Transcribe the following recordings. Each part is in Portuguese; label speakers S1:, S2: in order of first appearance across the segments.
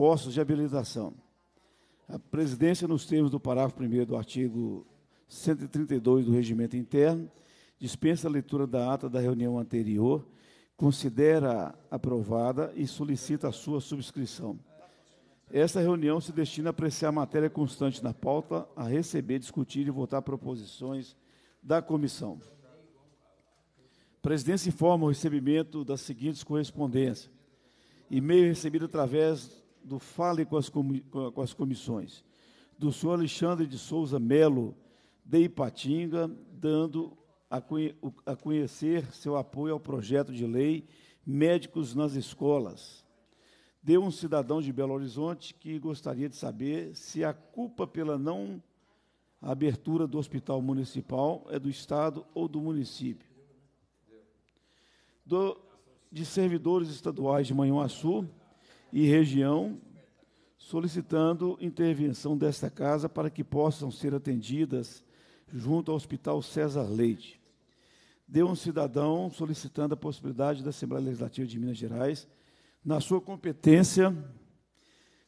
S1: postos de habilitação. A presidência, nos termos do parágrafo 1 do artigo 132 do Regimento Interno, dispensa a leitura da ata da reunião anterior, considera aprovada e solicita a sua subscrição. Esta reunião se destina a apreciar a matéria constante na pauta, a receber, discutir e votar proposições da comissão. A presidência informa o recebimento das seguintes correspondências. E-mail recebido através do Fale com as, com as Comissões, do senhor Alexandre de Souza Melo, de Ipatinga, dando a, a conhecer seu apoio ao projeto de lei Médicos nas Escolas. De um cidadão de Belo Horizonte que gostaria de saber se a culpa pela não abertura do hospital municipal é do Estado ou do município. Do, de servidores estaduais de Manhuaçu, e região, solicitando intervenção desta casa para que possam ser atendidas junto ao Hospital César Leite. Deu um cidadão solicitando a possibilidade da Assembleia Legislativa de Minas Gerais, na sua competência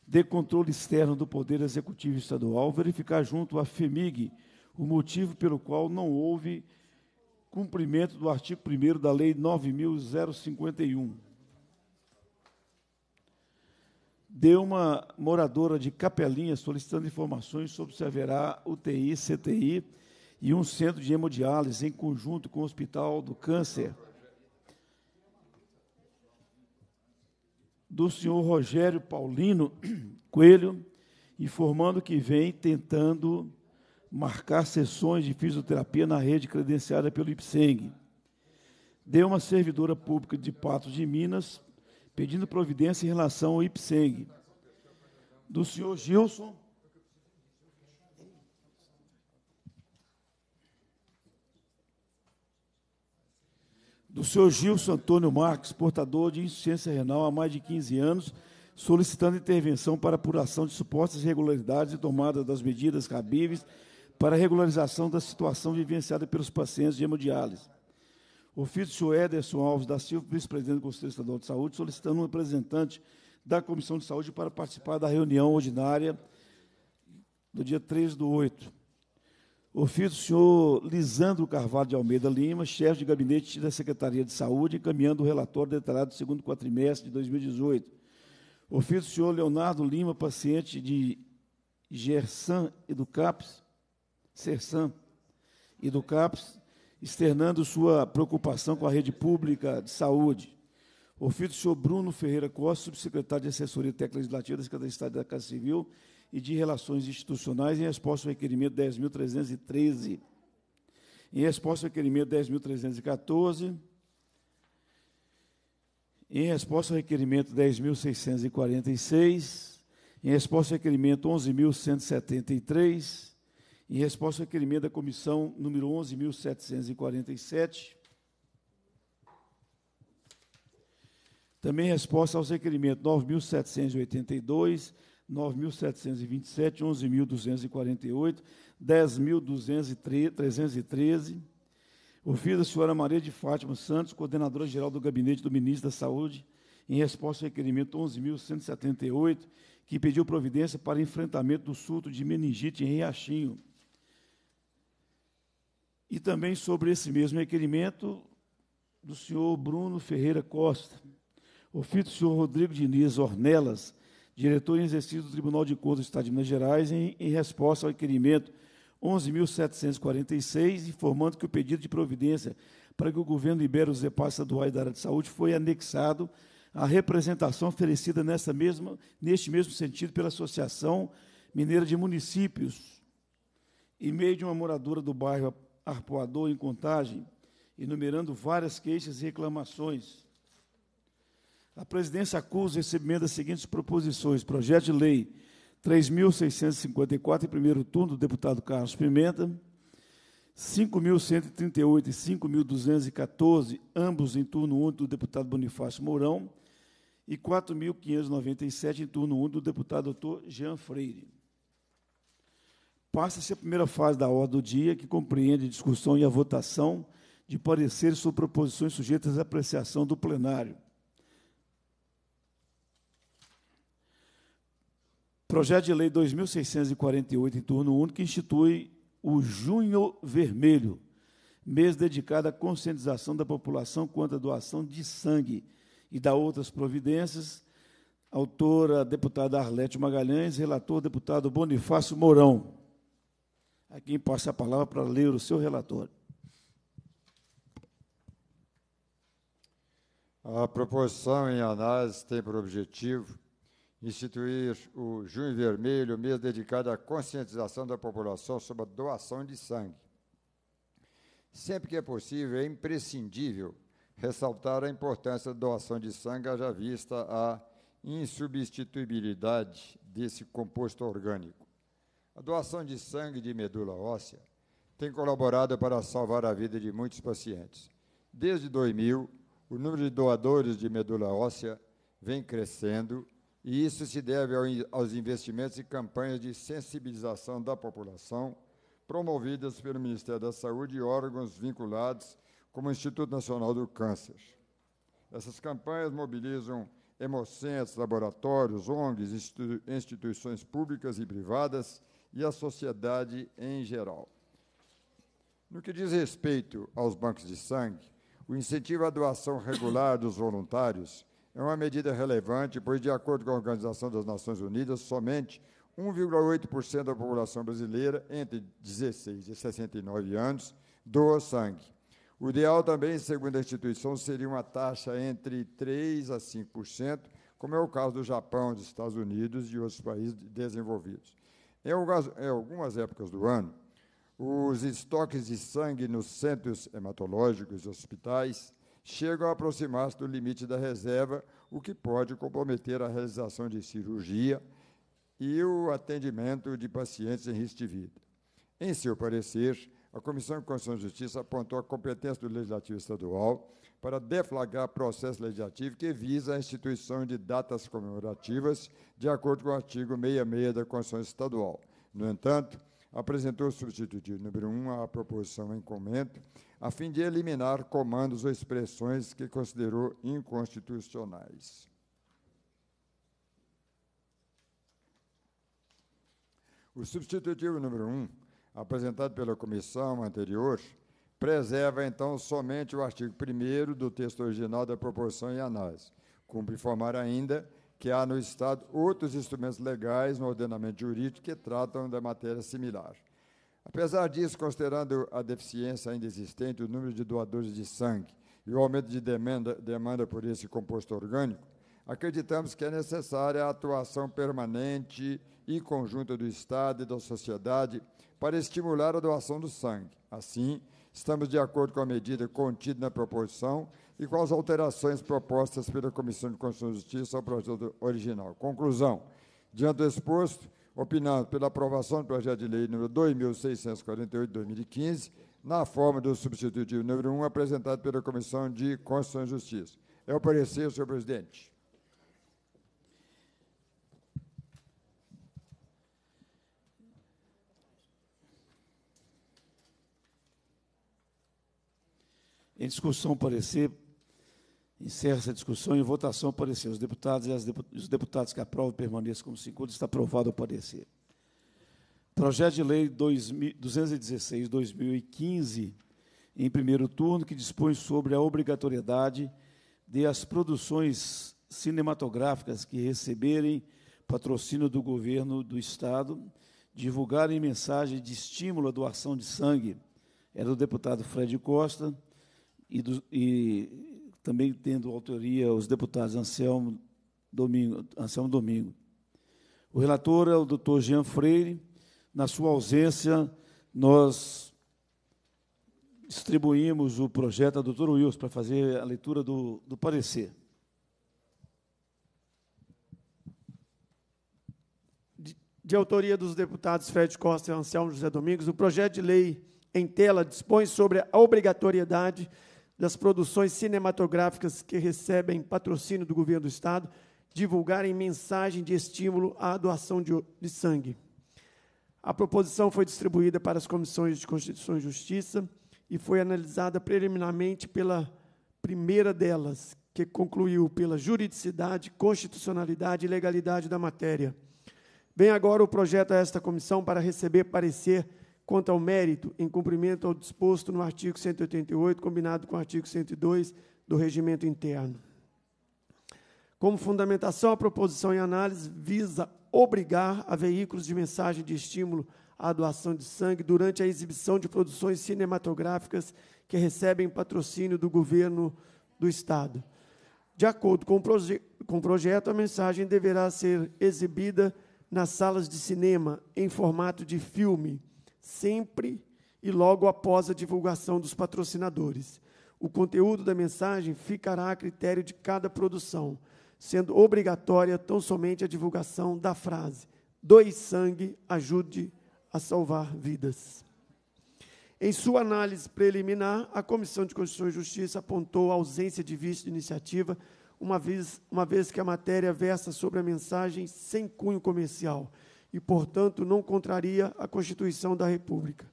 S1: de controle externo do Poder Executivo Estadual, verificar junto à FEMIG o motivo pelo qual não houve cumprimento do artigo 1 da Lei 9.051 deu uma moradora de Capelinha solicitando informações sobre se haverá UTI, CTI e um centro de hemodiálise em conjunto com o Hospital do Câncer. Do senhor Rogério Paulino Coelho, informando que vem tentando marcar sessões de fisioterapia na rede credenciada pelo IPSENG. Deu uma servidora pública de Patos de Minas pedindo providência em relação ao IPSEG, do senhor Gilson. Do senhor Gilson Antônio Marques, portador de insuficiência renal há mais de 15 anos, solicitando intervenção para apuração de supostas irregularidades e tomada das medidas cabíveis para regularização da situação vivenciada pelos pacientes de hemodiálise. Ofício do Ederson Alves da Silva, vice-presidente do Conselho Estadual de Saúde, solicitando um representante da Comissão de Saúde para participar da reunião ordinária do dia 3 do 8. Ofício do senhor Lisandro Carvalho de Almeida Lima, chefe de gabinete da Secretaria de Saúde, encaminhando o relatório detalhado do segundo quatrimestre de 2018. Ofício do senhor Leonardo Lima, paciente de Gersan e Sersan Caps externando sua preocupação com a rede pública de saúde. Ofício do senhor Bruno Ferreira Costa, subsecretário de Assessoria Técnica Legislativa da Secretaria de Estado da Casa Civil e de Relações Institucionais, em resposta ao requerimento 10.313. Em resposta ao requerimento 10.314. Em resposta ao requerimento 10.646. Em resposta ao requerimento 11.173 em resposta ao requerimento da comissão número 11.747, também em resposta aos requerimentos 9.782, 9.727, 11.248, 10.313. Ofício da senhora Maria de Fátima Santos, coordenadora-geral do Gabinete do Ministro da Saúde, em resposta ao requerimento 11.178, que pediu providência para enfrentamento do surto de meningite em Riachinho e também sobre esse mesmo requerimento do senhor Bruno Ferreira Costa. Ofício do senhor Rodrigo Diniz Ornelas, diretor em exercício do Tribunal de Contas do Estado de Minas Gerais, em, em resposta ao requerimento 11.746, informando que o pedido de providência para que o governo libere os do estaduais da área de saúde foi anexado à representação oferecida nessa mesma, neste mesmo sentido pela Associação Mineira de Municípios, em meio de uma moradora do bairro arpoador em contagem, enumerando várias queixas e reclamações. A presidência acusa o recebimento das seguintes proposições: projeto de lei 3.654, em primeiro turno, do deputado Carlos Pimenta, 5.138 e 5.214, ambos em turno único do deputado Bonifácio Mourão, e 4.597 em turno único do deputado doutor Jean Freire. Passa-se a primeira fase da ordem do dia, que compreende a discussão e a votação de pareceres sobre proposições sujeitas à apreciação do plenário. Projeto de Lei 2648, em turno único, institui o Junho Vermelho, mês dedicado à conscientização da população quanto à doação de sangue e da outras providências. Autora, deputada Arlete Magalhães, relator, deputado Bonifácio Mourão a quem passe a palavra para ler o seu relatório.
S2: A proposição em análise tem por objetivo instituir o Junho Vermelho, mês dedicado à conscientização da população sobre a doação de sangue. Sempre que é possível, é imprescindível ressaltar a importância da doação de sangue, haja vista a insubstituibilidade desse composto orgânico. A doação de sangue e de medula óssea tem colaborado para salvar a vida de muitos pacientes. Desde 2000, o número de doadores de medula óssea vem crescendo e isso se deve aos investimentos e campanhas de sensibilização da população promovidas pelo Ministério da Saúde e órgãos vinculados, como o Instituto Nacional do Câncer. Essas campanhas mobilizam hemocentros, laboratórios, ONGs, instituições públicas e privadas e à sociedade em geral. No que diz respeito aos bancos de sangue, o incentivo à doação regular dos voluntários é uma medida relevante, pois, de acordo com a Organização das Nações Unidas, somente 1,8% da população brasileira entre 16 e 69 anos doa sangue. O ideal também, segundo a instituição, seria uma taxa entre 3% a 5%, como é o caso do Japão, dos Estados Unidos e outros países desenvolvidos. Em algumas épocas do ano, os estoques de sangue nos centros hematológicos e hospitais chegam a aproximar-se do limite da reserva, o que pode comprometer a realização de cirurgia e o atendimento de pacientes em risco de vida. Em seu parecer, a Comissão de Constituição e Justiça apontou a competência do Legislativo Estadual para deflagrar processo legislativo que visa a instituição de datas comemorativas, de acordo com o artigo 66 da Constituição Estadual. No entanto, apresentou o substitutivo número 1 à proposição em comento, a fim de eliminar comandos ou expressões que considerou inconstitucionais. O substitutivo número 1, apresentado pela comissão anterior, preserva então somente o artigo 1 do texto original da proporção e análise. Cumpre informar ainda que há no Estado outros instrumentos legais no ordenamento jurídico que tratam da matéria similar. Apesar disso, considerando a deficiência ainda existente, o número de doadores de sangue e o aumento de demanda, demanda por esse composto orgânico, acreditamos que é necessária a atuação permanente e conjunta do Estado e da sociedade para estimular a doação do sangue. Assim, Estamos de acordo com a medida contida na proposição e com as alterações propostas pela Comissão de Constituição e Justiça ao projeto original. Conclusão. Diante do exposto, opinando pela aprovação do projeto de lei número 2648-2015, na forma do substitutivo número 1 apresentado pela Comissão de Constituição e Justiça. É o parecer, senhor presidente.
S1: Em discussão, parecer. Encerra essa discussão. Em votação, parecer. Os deputados e dep os deputados que aprovam permaneçam como se encontram. Está aprovado o parecer. Projeto de Lei 216-2015, em primeiro turno, que dispõe sobre a obrigatoriedade de as produções cinematográficas que receberem patrocínio do governo do Estado divulgarem mensagem de estímulo à doação de sangue. Era é do deputado Fred Costa e, do, e também tendo autoria os deputados Anselmo Domingo. Anselmo Domingo. O relator é o doutor Jean Freire. Na sua ausência, nós distribuímos o projeto ao doutor Wilson para fazer a leitura do, do parecer.
S3: De, autoria dos deputados Fred Costa e Anselmo José Domingos, o projeto de lei em tela dispõe sobre a obrigatoriedade das produções cinematográficas que recebem patrocínio do governo do Estado divulgarem mensagem de estímulo à doação de, de sangue. A proposição foi distribuída para as comissões de Constituição e Justiça e foi analisada preliminarmente pela primeira delas, que concluiu pela juridicidade, constitucionalidade e legalidade da matéria. Vem agora o projeto a esta comissão para receber parecer quanto ao mérito, em cumprimento ao disposto no artigo 188, combinado com o artigo 102 do Regimento Interno. Como fundamentação, a proposição em análise visa obrigar a veículos de mensagem de estímulo à doação de sangue durante a exibição de produções cinematográficas que recebem patrocínio do governo do Estado. De acordo com o, com o projeto, a mensagem deverá ser exibida nas salas de cinema em formato de filme sempre e logo após a divulgação dos patrocinadores. O conteúdo da mensagem ficará a critério de cada produção, sendo obrigatória tão somente a divulgação da frase: "Dois sangue, ajude a salvar vidas. Em sua análise preliminar, a Comissão de Constituição e Justiça apontou a ausência de vício de iniciativa, uma vez, uma vez que a matéria versa sobre a mensagem sem cunho comercial e, portanto, não contraria a Constituição da República,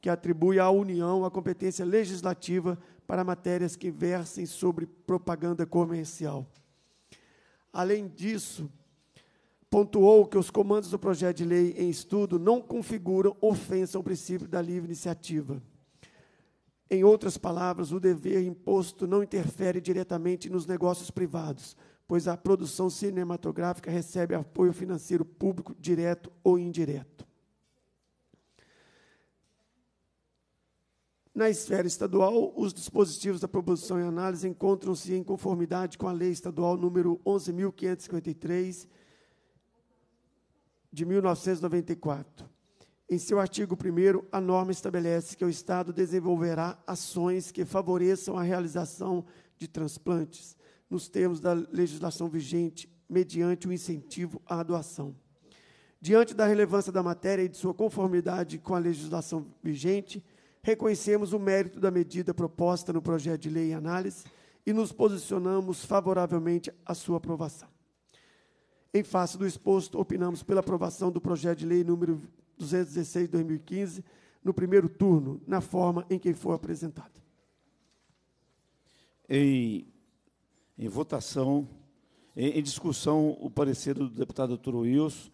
S3: que atribui à União a competência legislativa para matérias que versem sobre propaganda comercial. Além disso, pontuou que os comandos do projeto de lei em estudo não configuram ofensa ao princípio da livre iniciativa. Em outras palavras, o dever imposto não interfere diretamente nos negócios privados, pois a produção cinematográfica recebe apoio financeiro público direto ou indireto. Na esfera estadual, os dispositivos da proposição e análise encontram-se em conformidade com a Lei Estadual número 11.553, de 1994. Em seu artigo 1, a norma estabelece que o Estado desenvolverá ações que favoreçam a realização de transplantes, nos termos da legislação vigente, mediante o incentivo à doação. Diante da relevância da matéria e de sua conformidade com a legislação vigente, reconhecemos o mérito da medida proposta no projeto de lei em análise e nos posicionamos favoravelmente à sua aprovação. Em face do exposto, opinamos pela aprovação do projeto de lei número 216/2015 no primeiro turno, na forma em que foi apresentado.
S1: Em em votação, em, em discussão, o parecer do deputado doutor Wilson.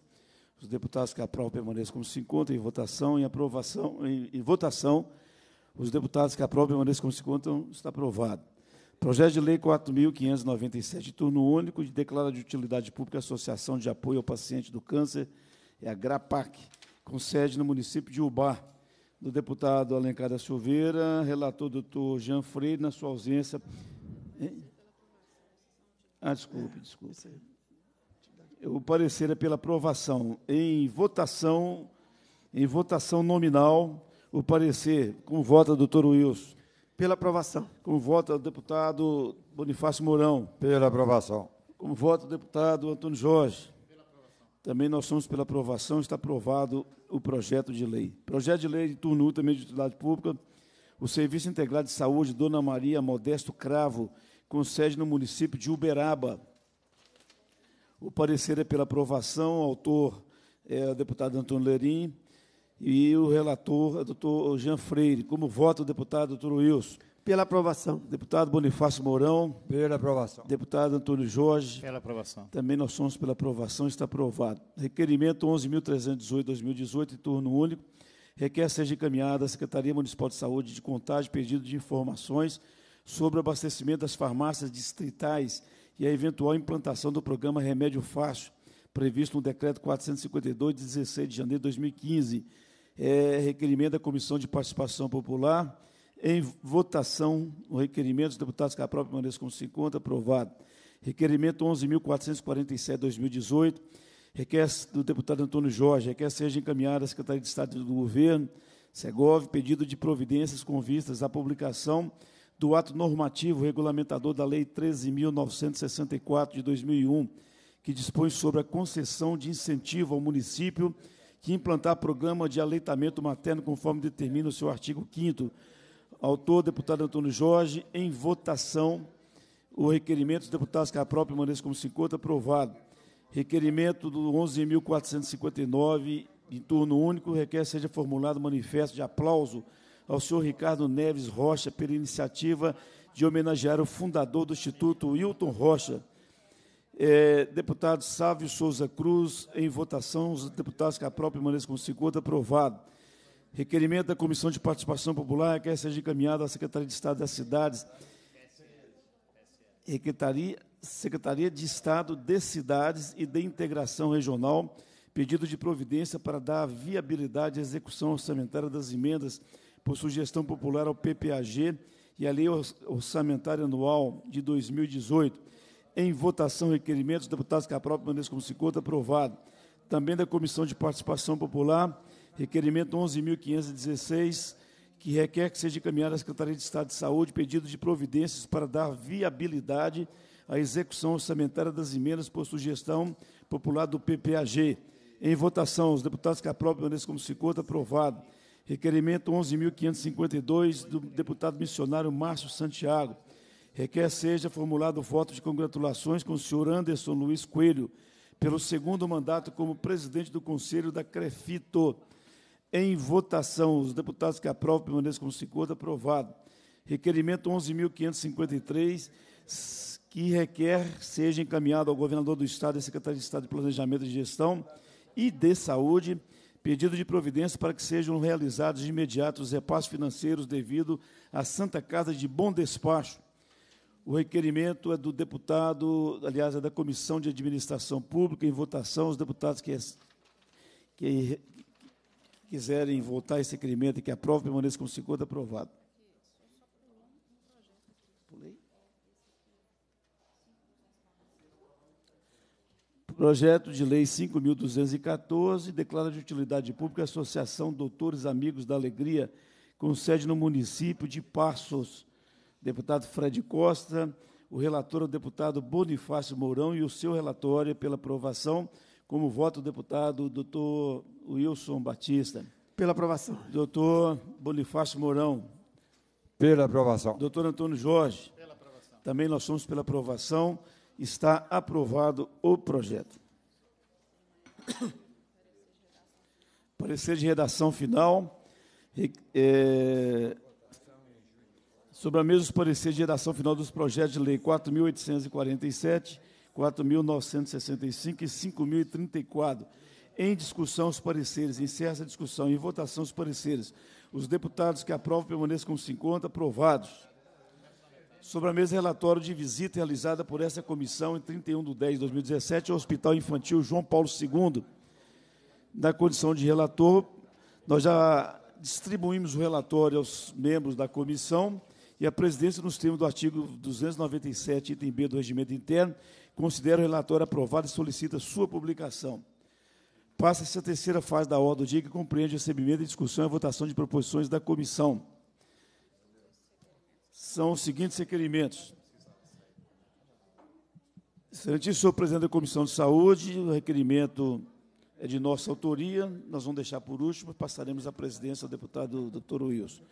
S1: Os deputados que aprovam permaneçam como se encontram em votação, em aprovação, em, em votação. Os deputados que aprovam permaneçam como se encontram, está aprovado. Projeto de Lei 4.597, turno único, de declara de utilidade pública Associação de Apoio ao Paciente do Câncer, é a GRAPAC, com sede no município de Ubá. Do deputado Alencar da Silveira, relator doutor Jean Freire, na sua ausência, ah, desculpe, desculpe. O é parecer é pela aprovação. Em votação, em votação nominal, o parecer, com voto
S2: do doutor Wilson.
S1: Pela aprovação. Com voto do deputado Bonifácio Mourão. Pela aprovação. Com voto do deputado Antônio Jorge. Também nós somos pela aprovação, está aprovado o projeto de lei. Projeto de lei de turno também de utilidade pública, o Serviço Integrado de Saúde, Dona Maria Modesto Cravo, com sede no município de Uberaba. O parecer é pela aprovação, o autor é o deputado Antônio Lerim e o relator é o doutor Jean Freire. Como vota o deputado doutor Wilson? Pela aprovação. Deputado Bonifácio Mourão. Pela aprovação. Deputado Antônio Jorge. Pela aprovação. Também nós somos pela aprovação, está aprovado. Requerimento 11.318-2018, em turno único. Requer seja encaminhada à Secretaria Municipal de Saúde de Contagem, pedido de informações sobre o abastecimento das farmácias distritais e a eventual implantação do programa Remédio Fácil, previsto no Decreto 452, de 16 de janeiro de 2015. É, requerimento da Comissão de Participação Popular. Em votação, o requerimento dos deputados própria permaneça como se encontra, aprovado. Requerimento 11.447-2018, requer do deputado Antônio Jorge, requer seja encaminhada à Secretaria de Estado do Governo, Segov, pedido de providências com vistas à publicação do ato normativo regulamentador da Lei 13.964 de 2001, que dispõe sobre a concessão de incentivo ao município que implantar programa de aleitamento materno, conforme determina o seu artigo 5 Autor, deputado Antônio Jorge, em votação, o requerimento dos deputados que a própria maneira como se encontra, aprovado. Requerimento do 11.459, em turno único, requer seja formulado manifesto de aplauso ao senhor Ricardo Neves Rocha pela iniciativa de homenagear o fundador do Instituto Wilton Rocha. É, deputado Sávio Souza Cruz, em votação, os deputados que própria permaneçam com 50, aprovado. Requerimento da Comissão de Participação Popular, que é seja encaminhado à Secretaria de Estado das Cidades. Secretaria, Secretaria de Estado de Cidades e de Integração Regional, pedido de providência para dar viabilidade à execução orçamentária das emendas por sugestão popular ao PPAG e à Lei Orçamentária Anual de 2018. Em votação, requerimento dos deputados Capral, permaneça como se conta, aprovado. Também da Comissão de Participação Popular, requerimento 11.516, que requer que seja encaminhado à Secretaria de Estado de Saúde pedido de providências para dar viabilidade à execução orçamentária das emendas por sugestão popular do PPAG. Em votação, os deputados que Capral, permaneçam como se conta, aprovado Requerimento 11.552 do deputado missionário Márcio Santiago. Requer seja formulado voto de congratulações com o senhor Anderson Luiz Coelho pelo segundo mandato como presidente do Conselho da Crefito. Em votação, os deputados que aprovam permaneçam como se encontra aprovado. Requerimento 11.553, que requer seja encaminhado ao governador do Estado e secretário de Estado de Planejamento e Gestão e de Saúde pedido de providência para que sejam realizados de imediato os repassos financeiros devido à Santa Casa de Bom Despacho. O requerimento é do deputado, aliás, é da Comissão de Administração Pública, em votação, os deputados que, que quiserem votar esse requerimento e que aprovem permaneçam como se encontra aprovado. Pulei? Projeto de Lei 5.214 declara de utilidade pública a Associação Doutores Amigos da Alegria, com sede no município de Passos. Deputado Fred Costa, o relator é o deputado Bonifácio Mourão e o seu relatório é pela aprovação, como voto o deputado doutor Wilson Batista. Pela aprovação. Doutor Bonifácio Mourão.
S2: Pela aprovação.
S1: Doutor Antônio Jorge. Também nós somos pela aprovação. Está aprovado o projeto. Parecer de redação final. É, sobre a mesma parecer de redação final dos projetos de lei 4.847, 4.965 e 5.034. Em discussão, os pareceres. Encerra a discussão. Em votação, os pareceres. Os deputados que aprovam permaneçam com 50 aprovados mesa relatório de visita realizada por essa comissão em 31 de 10 de 2017 ao Hospital Infantil João Paulo II. Na condição de relator, nós já distribuímos o relatório aos membros da comissão e a presidência, nos termos do artigo 297, item B do Regimento Interno, considera o relatório aprovado e solicita sua publicação. Passa-se a terceira fase da ordem do dia, que compreende o recebimento, discussão e votação de proposições da comissão são os seguintes requerimentos. Excelentíssimo senhor presidente da Comissão de Saúde, o requerimento é de nossa autoria, nós vamos deixar por último, passaremos a presidência ao deputado doutor Wilson.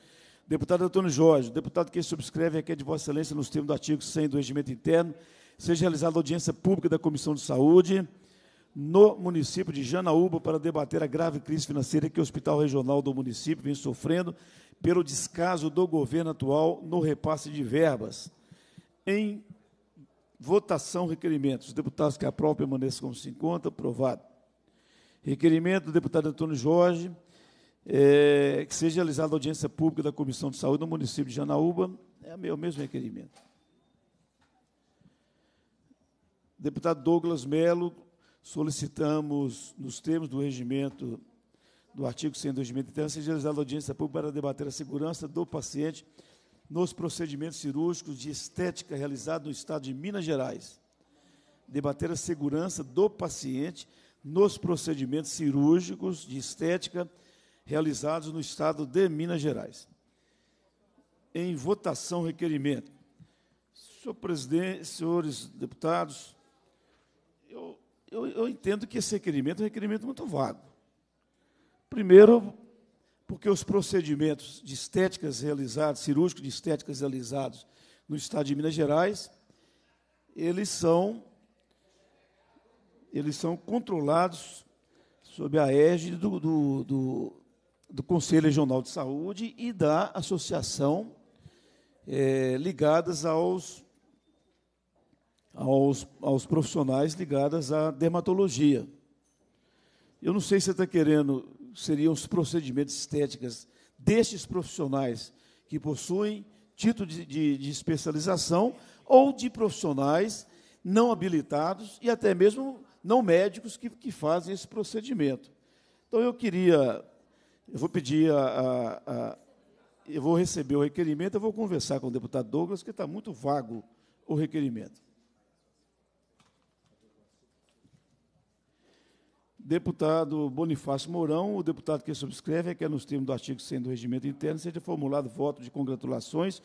S1: Deputado Antônio Jorge, o deputado que subscreve é de Vossa Excelência, nos termos do artigo 100 do Regimento Interno, seja realizada audiência pública da Comissão de Saúde no município de Janaúba para debater a grave crise financeira que o Hospital Regional do município vem sofrendo pelo descaso do governo atual no repasse de verbas. Em votação, requerimentos. Os deputados que aprovam permaneçam como se encontra. Aprovado. Requerimento do deputado Antônio Jorge, é, que seja realizada audiência pública da Comissão de Saúde no município de Janaúba. É o mesmo requerimento. Deputado Douglas Melo, solicitamos, nos termos do regimento do artigo 100 do regimento interno, seja realizada audiência pública para debater a segurança do paciente nos procedimentos cirúrgicos de estética realizados no Estado de Minas Gerais. Debater a segurança do paciente nos procedimentos cirúrgicos de estética realizados no Estado de Minas Gerais. Em votação, requerimento. Senhor presidente, senhores deputados, eu, eu entendo que esse requerimento é um requerimento muito vago. Primeiro, porque os procedimentos de estéticas realizados, cirúrgicos de estéticas realizados no estado de Minas Gerais, eles são eles são controlados sob a égide do, do, do, do Conselho Regional de Saúde e da associação é, ligadas aos aos, aos profissionais ligados à dermatologia. Eu não sei se você está querendo, seriam os procedimentos estéticos destes profissionais que possuem título de, de, de especialização ou de profissionais não habilitados e até mesmo não médicos que, que fazem esse procedimento. Então, eu queria, eu vou pedir a, a, a eu vou receber o requerimento, eu vou conversar com o deputado Douglas, que está muito vago o requerimento. Deputado Bonifácio Mourão, o deputado que subscreve é que, é nos termos do artigo 100 do Regimento Interno, seja formulado voto de congratulações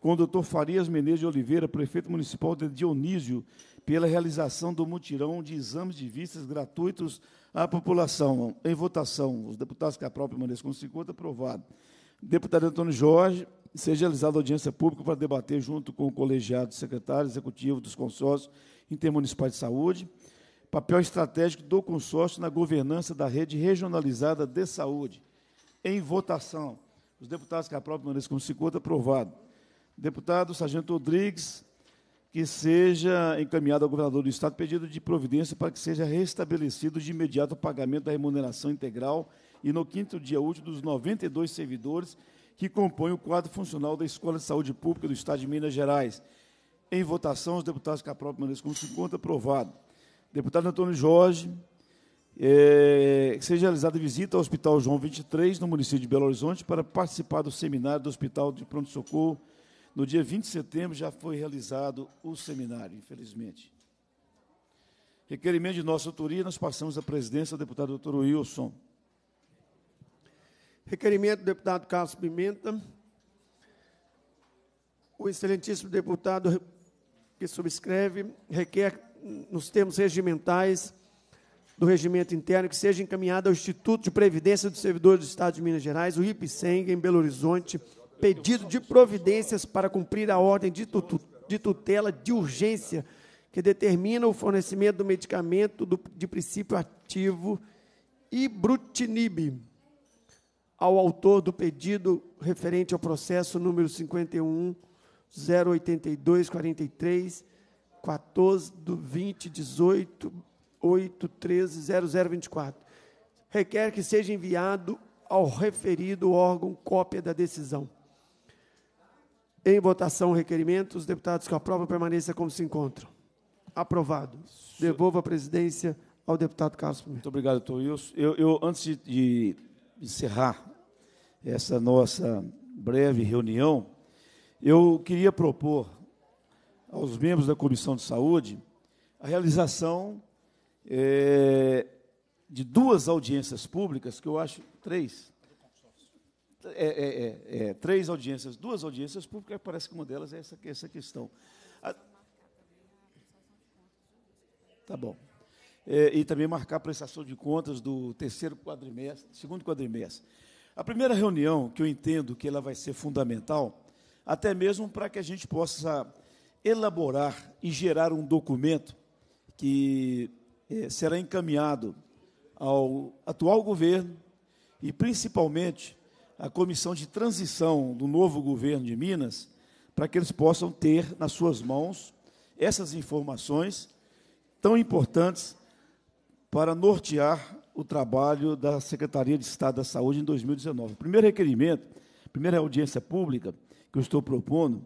S1: com o doutor Farias Menezes de Oliveira, prefeito municipal de Dionísio, pela realização do mutirão de exames de vistas gratuitos à população. Em votação, os deputados que aprovam permaneçam com 50, aprovado. Deputado Antônio Jorge, seja realizada audiência pública para debater, junto com o colegiado secretário executivo dos consórcios intermunicipais de saúde, papel estratégico do consórcio na governança da rede regionalizada de saúde. Em votação, os deputados que aprovam permaneçam com 50, aprovado. Deputado Sargento Rodrigues, que seja encaminhado ao governador do Estado pedido de providência para que seja restabelecido de imediato o pagamento da remuneração integral e no quinto dia útil dos 92 servidores que compõem o quadro funcional da Escola de Saúde Pública do Estado de Minas Gerais. Em votação, os deputados que aprovam permaneçam com 50, aprovado deputado Antônio Jorge, é, que seja realizada visita ao Hospital João 23, no município de Belo Horizonte, para participar do seminário do Hospital de Pronto Socorro. No dia 20 de setembro já foi realizado o seminário, infelizmente. Requerimento de nossa autoria, nós passamos a presidência ao deputado Dr. Wilson. Requerimento do deputado Carlos Pimenta.
S3: O excelentíssimo deputado que subscreve requer nos termos regimentais do regimento interno, que seja encaminhada ao Instituto de Previdência dos Servidores do Estado de Minas Gerais, o IPSENG, em Belo Horizonte, pedido de providências para cumprir a ordem de, tutela de urgência que determina o fornecimento do medicamento de princípio ativo ibrutinib ao autor do pedido referente ao processo número 51 082 43 14 do 20 18 8 13 0024. Requer que seja enviado ao referido órgão cópia da decisão. Em votação, requerimento, os deputados que aprovam permaneçam como se encontram. Aprovado. Devolvo a presidência ao deputado Carlos Pimenta.
S1: Muito obrigado, doutor Wilson. Eu, eu, antes de encerrar essa nossa breve reunião, eu queria propor aos membros da Comissão de Saúde a realização é, de duas audiências públicas, que eu acho três. É, é, é, é três audiências, duas audiências públicas, parece que uma delas é essa, essa questão. tá bom. É, e também marcar a prestação de contas do terceiro quadrimestre, segundo quadrimestre. A primeira reunião, que eu entendo que ela vai ser fundamental, até mesmo para que a gente possa elaborar e gerar um documento que eh, será encaminhado ao atual governo e principalmente à comissão de transição do novo governo de Minas, para que eles possam ter nas suas mãos essas informações tão importantes para nortear o trabalho da Secretaria de Estado da Saúde em 2019. O primeiro requerimento, primeira audiência pública que eu estou propondo,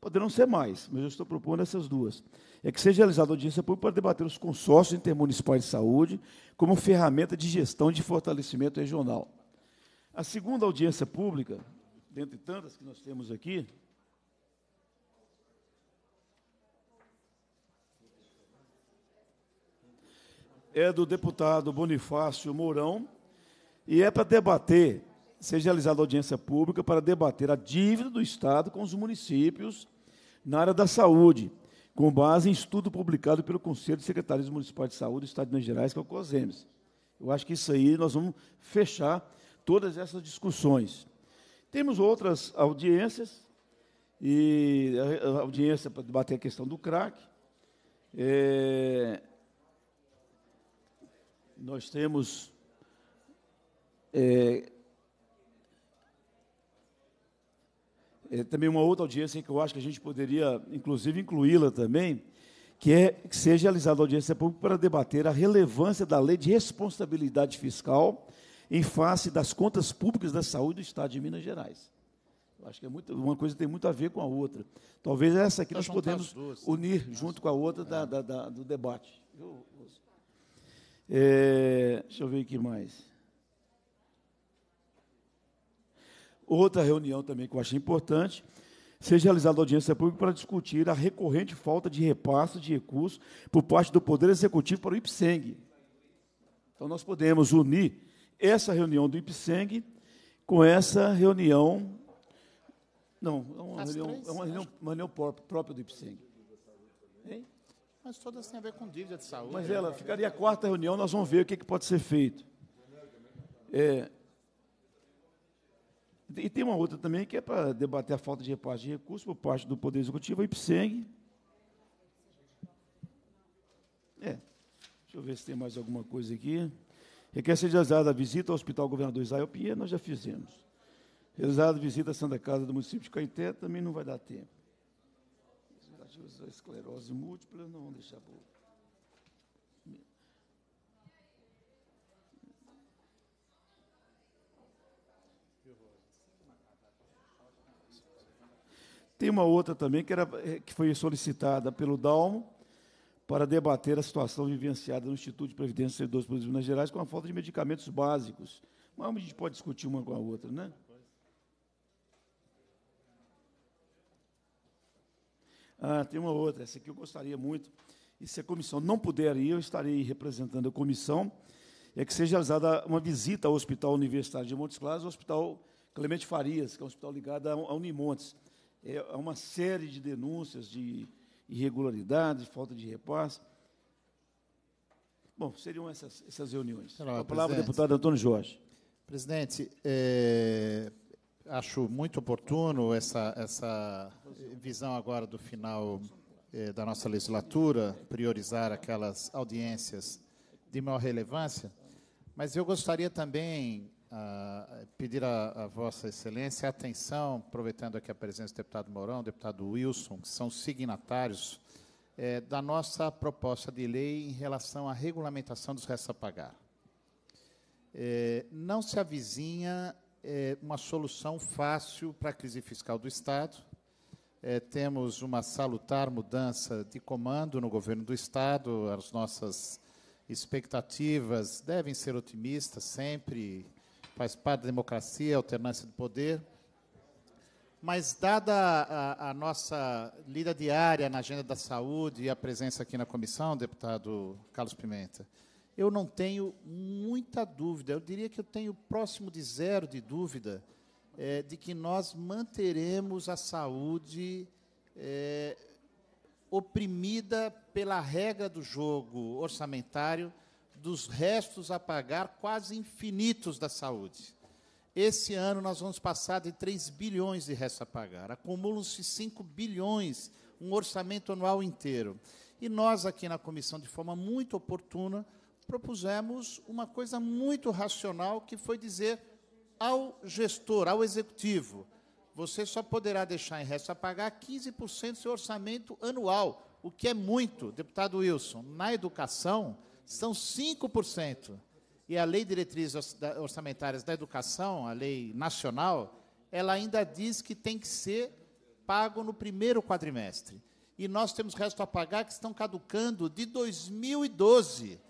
S1: Poderão ser mais, mas eu estou propondo essas duas. É que seja realizada audiência pública para debater os consórcios intermunicipais de saúde como ferramenta de gestão de fortalecimento regional. A segunda audiência pública, dentre tantas que nós temos aqui, é do deputado Bonifácio Mourão e é para debater seja realizada audiência pública para debater a dívida do Estado com os municípios na área da saúde, com base em estudo publicado pelo Conselho de Secretários Municipais de Saúde do Estado de Minas Gerais, que é o COSEMES. Eu acho que isso aí nós vamos fechar todas essas discussões. Temos outras audiências, e a audiência para debater a questão do crack. É, nós temos é, é, também uma outra audiência que eu acho que a gente poderia, inclusive, incluí-la também, que é que seja realizada a audiência pública para debater a relevância da lei de responsabilidade fiscal em face das contas públicas da saúde do Estado de Minas Gerais. Eu acho que é muito, uma coisa tem muito a ver com a outra. Talvez essa aqui nós podemos unir junto com a outra da, da, da, do debate. É, deixa eu ver o que mais. Outra reunião também que eu achei importante, seja realizada audiência pública para discutir a recorrente falta de repasse de recursos por parte do Poder Executivo para o IPSENG. Então, nós podemos unir essa reunião do IPSENG com essa reunião. Não, é uma, reunião, é uma reunião, uma reunião própria do IPSENG.
S4: Hein? Mas todas têm a é ver com dívida de saúde. Mas né? ela
S1: ficaria a quarta reunião, nós vamos ver o que, é que pode ser feito. É, e tem uma outra também que é para debater a falta de repasse de recursos por parte do Poder Executivo, a IPSEG. É. Deixa eu ver se tem mais alguma coisa aqui. Requer é ser realizada a visita ao Hospital Governador Isaio Pinheiro, nós já fizemos. Realizada a visita à Santa Casa do município de Caeté, também não vai dar tempo. Esclerose múltipla, não vamos deixar boa. Tem uma outra também que, era, eh, que foi solicitada pelo Dalmo para debater a situação vivenciada no Instituto de Previdência e Servidores Públicos de Minas Gerais com a falta de medicamentos básicos. Mas a gente pode discutir uma com a outra, né? Ah, tem uma outra, essa aqui eu gostaria muito. E se a comissão não puder ir, eu estarei representando a comissão, é que seja realizada uma visita ao Hospital Universitário de Montes Claros, ao Hospital Clemente Farias, que é um hospital ligado a Unimontes. É, é uma série de denúncias de irregularidades, falta de repasse. Bom, seriam essas, essas reuniões. Não, a palavra, deputado
S4: Antônio Jorge. Presidente, é, acho muito oportuno essa, essa visão agora do final é, da nossa legislatura, priorizar aquelas audiências de maior relevância, mas eu gostaria também pedir a, a, Vossa Excelência atenção, aproveitando aqui a presença do deputado Mourão, deputado Wilson, que são signatários é, da nossa proposta de lei em relação à regulamentação dos restos a pagar. É, não se avizinha é, uma solução fácil para a crise fiscal do Estado. temos uma salutar mudança de comando no governo do Estado, as nossas expectativas devem ser otimistas sempre, faz parte da democracia, alternância de poder. Mas, dada a, a, nossa lida diária na agenda da saúde e a presença aqui na comissão, deputado Carlos Pimenta, eu não tenho muita dúvida, eu diria que eu tenho próximo de zero de dúvida é, de que nós manteremos a saúde é, oprimida pela regra do jogo orçamentário dos restos a pagar quase infinitos da saúde. Esse ano nós vamos passar de 3 bilhões de restos a pagar. Acumulam-se 5 bilhões, um orçamento anual inteiro. E nós aqui na comissão, de forma muito oportuna, propusemos uma coisa muito racional, que foi dizer ao gestor, ao executivo, você só poderá deixar em resto a pagar 15% do seu orçamento anual, o que é muito, deputado Wilson. Na educação, são 5%. E a lei diretriz orçamentárias da educação, a lei nacional, ela ainda diz que tem que ser pago no primeiro quadrimestre. E nós temos resto a pagar que estão caducando de 2012.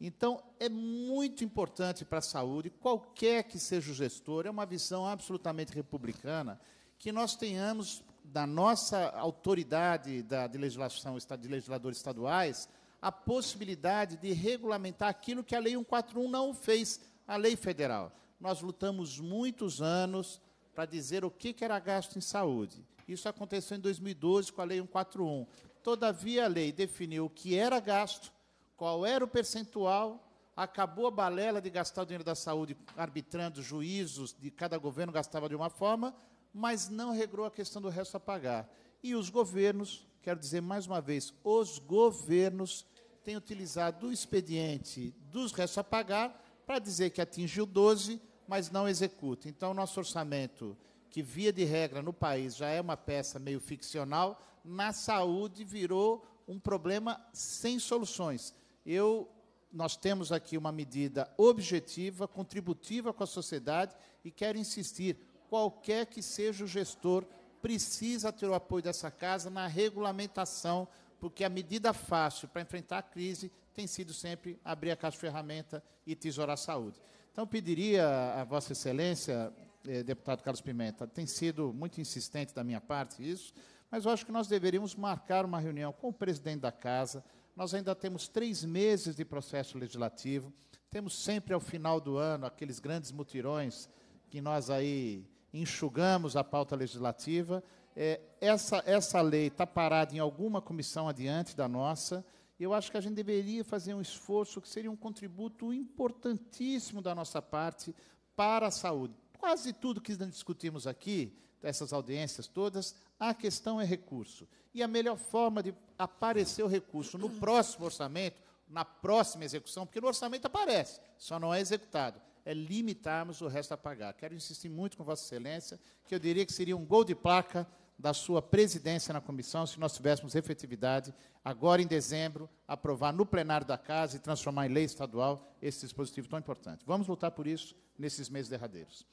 S4: Então, é muito importante para a saúde, qualquer que seja o gestor, é uma visão absolutamente republicana, que nós tenhamos, da nossa autoridade da, de legislação, de legisladores estaduais, a possibilidade de regulamentar aquilo que a Lei 141 não fez, a lei federal. Nós lutamos muitos anos para dizer o que, era gasto em saúde. Isso aconteceu em 2012 com a Lei 141. Todavia, a lei definiu o que era gasto, qual era o percentual, acabou a balela de gastar o dinheiro da saúde arbitrando juízos de cada governo gastava de uma forma, mas não regrou a questão do resto a pagar. E os governos quero dizer mais uma vez, os governos têm utilizado o expediente dos restos a pagar para dizer que atingiu 12, mas não executa. Então, nosso orçamento, que via de regra no país já é uma peça meio ficcional, na saúde virou um problema sem soluções. Eu nós temos aqui uma medida objetiva, contributiva com a sociedade e quero insistir, qualquer que seja o gestor precisa ter o apoio dessa casa na regulamentação, porque a medida fácil para enfrentar a crise tem sido sempre abrir a caixa de ferramenta e tesourar a saúde. Então, pediria a Vossa Excelência, eh, deputado Carlos Pimenta, tem sido muito insistente da minha parte isso, mas eu acho que nós deveríamos marcar uma reunião com o presidente da casa. Nós ainda temos três meses de processo legislativo, temos sempre ao final do ano aqueles grandes mutirões que nós aí enxugamos a pauta legislativa. É, essa, essa lei está parada em alguma comissão adiante da nossa. Eu acho que a gente deveria fazer um esforço que seria um contributo importantíssimo da nossa parte para a saúde. Quase tudo que discutimos aqui, essas audiências todas, a questão é recurso. E a melhor forma de aparecer o recurso no próximo orçamento, na próxima execução, porque no orçamento aparece, só não é executado é limitarmos o resto a pagar. Quero insistir muito com Vossa Excelência, que eu diria que seria um gol de placa da sua presidência na comissão, se nós tivéssemos efetividade, agora em dezembro, aprovar no plenário da Casa e transformar em lei estadual esse dispositivo tão importante. Vamos lutar por isso nesses meses derradeiros.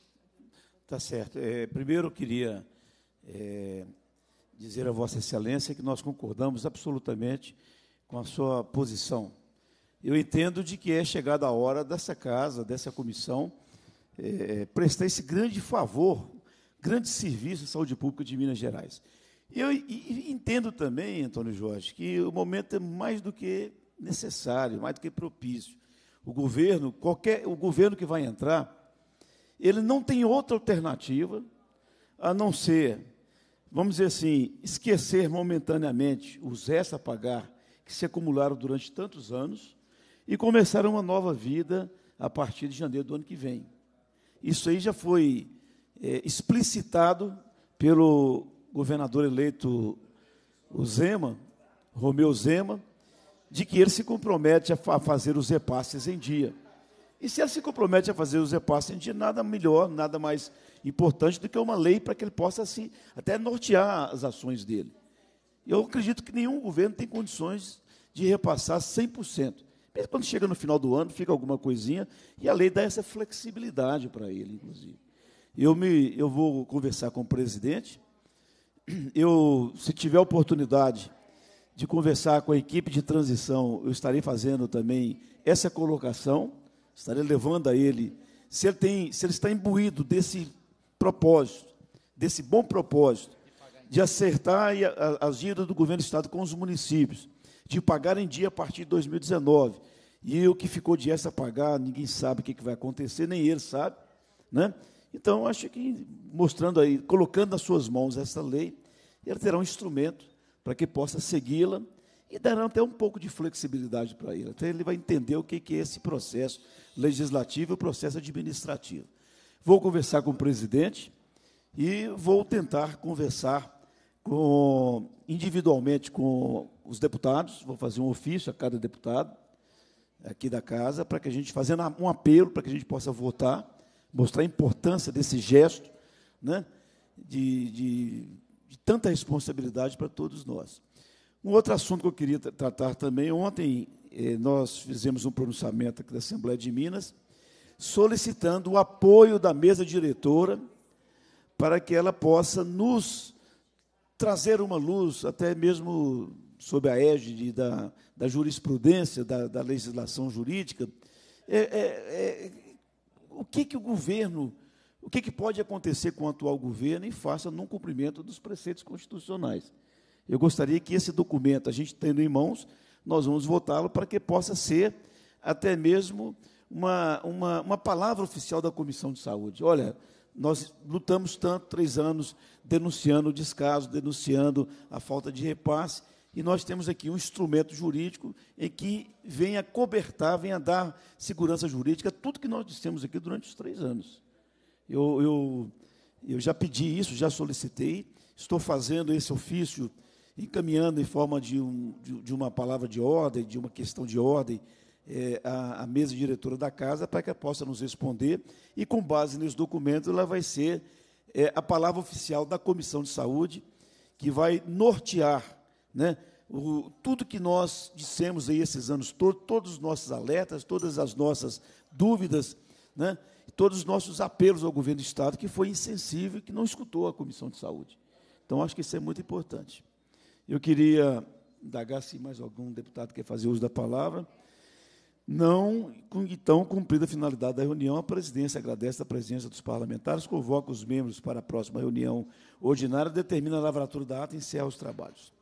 S1: Tá certo. É, primeiro, eu queria é, dizer a Vossa Excelência que nós concordamos absolutamente com a sua posição eu entendo de que é chegada a hora dessa casa, dessa comissão, é, prestar esse grande favor, grande serviço à saúde pública de Minas Gerais. Eu e, entendo também, Antônio Jorge, que o momento é mais do que necessário, mais do que propício. O governo, qualquer, o governo que vai entrar, ele não tem outra alternativa a não ser, vamos dizer assim, esquecer momentaneamente os restos a pagar que se acumularam durante tantos anos e começar uma nova vida a partir de janeiro do ano que vem. Isso aí já foi é, explicitado pelo governador eleito Zema, Romeu Zema, de que ele se compromete a, fazer os repasses em dia. E se ele se compromete a fazer os repasses em dia, nada melhor, nada mais importante do que uma lei para que ele possa assim, até nortear as ações dele. Eu acredito que nenhum governo tem condições de repassar 100%. Mas quando chega no final do ano, fica alguma coisinha, e a lei dá essa flexibilidade para ele, inclusive. Eu, me, eu vou conversar com o presidente. Eu, se tiver oportunidade de conversar com a equipe de transição, eu estarei fazendo também essa colocação, estarei levando a ele, se ele, tem, se ele está imbuído desse propósito, desse bom propósito, de acertar a, a, as dívidas do governo do Estado com os municípios, de pagar em dia a partir de 2019. E o que ficou de essa pagar, ninguém sabe o que vai acontecer, nem ele sabe. Né? Então, acho que mostrando aí, colocando nas suas mãos essa lei, ele terá um instrumento para que possa segui-la e dará até um pouco de flexibilidade para ele. Até então, ele vai entender o que é esse processo legislativo e o processo administrativo. Vou conversar com o presidente e vou tentar conversar com, individualmente com os deputados, vou fazer um ofício a cada deputado aqui da casa, para que a gente, fazendo um apelo para que a gente possa votar, mostrar a importância desse gesto né, de, de, de tanta responsabilidade para todos nós. Um outro assunto que eu queria tratar também, ontem eh, nós fizemos um pronunciamento aqui da Assembleia de Minas, solicitando o apoio da mesa diretora para que ela possa nos trazer uma luz, até mesmo sob a égide da, da jurisprudência, da, da legislação jurídica, é, é, é, o que, que o governo, o que, que pode acontecer o atual governo e faça num cumprimento dos preceitos constitucionais. Eu gostaria que esse documento, a gente tendo em mãos, nós vamos votá-lo para que possa ser até mesmo uma, uma, uma palavra oficial da Comissão de Saúde. Olha, nós lutamos tanto, três anos, denunciando o descaso, denunciando a falta de repasse, e nós temos aqui um instrumento jurídico em que venha cobertar, venha dar segurança jurídica, tudo que nós dissemos aqui durante os três anos. Eu, eu, eu já pedi isso, já solicitei, estou fazendo esse ofício, encaminhando em forma de, um, de, de uma palavra de ordem, de uma questão de ordem, é, a, a mesa diretora da casa, para que ela possa nos responder, e com base nos documentos, ela vai ser é, a palavra oficial da Comissão de Saúde, que vai nortear né? O, tudo que nós dissemos aí esses anos todos, todos os nossos alertas, todas as nossas dúvidas, né? todos os nossos apelos ao governo do Estado, que foi insensível e que não escutou a Comissão de Saúde. Então, acho que isso é muito importante. Eu queria indagar se mais algum deputado quer fazer uso da palavra. Não, então, cumprida a finalidade da reunião, a presidência agradece a presença dos parlamentares, convoca os membros para a próxima reunião ordinária, determina a lavratura da ata e encerra os trabalhos.